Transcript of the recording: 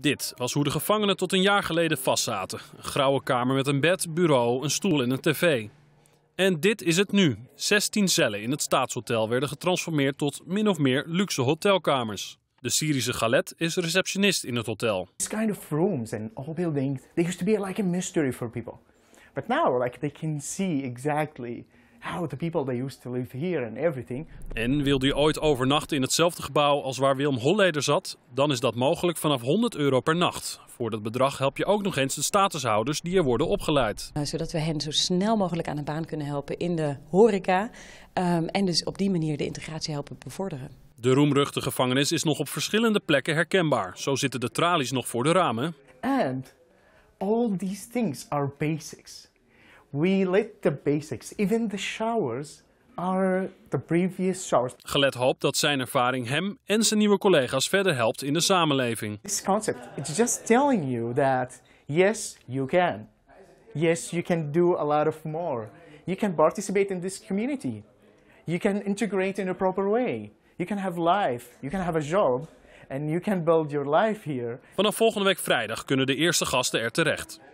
Dit was hoe de gevangenen tot een jaar geleden vastzaten. Een grauwe kamer met een bed, bureau, een stoel en een tv. En dit is het nu. 16 cellen in het staatshotel werden getransformeerd tot min of meer luxe hotelkamers. De Syrische Galet is receptionist in het hotel. These kind of rooms and all buildings, they used to be like a mystery for people. But now like they can see exactly how the people they used to live here and everything. En wilde u ooit overnachten in hetzelfde gebouw als waar Willem Holleder zat, dan is dat mogelijk vanaf 100 euro per nacht. Voor dat bedrag help je ook nog eens de statushouders die er worden opgeleid. Nou, zodat we hen zo snel mogelijk aan de baan kunnen helpen in de horeca ehm, en dus op die manier de integratie helpen bevorderen. De roemruchte gevangenis is nog op verschillende plekken herkenbaar. Zo zitten de tralies nog voor de ramen. And all these things are basics we let the basics. Even the showers are the previous showers. Gelet hoopt dat zijn ervaring hem en zijn nieuwe collega's verder helpt in de samenleving. This concept, it's just telling you that yes, you can. Yes, you can do a lot of more. You can participate in this community. You can integrate in a proper way. You can have life. You can have a job. And you can build your life here. Vanaf volgende week vrijdag kunnen de eerste gasten er terecht.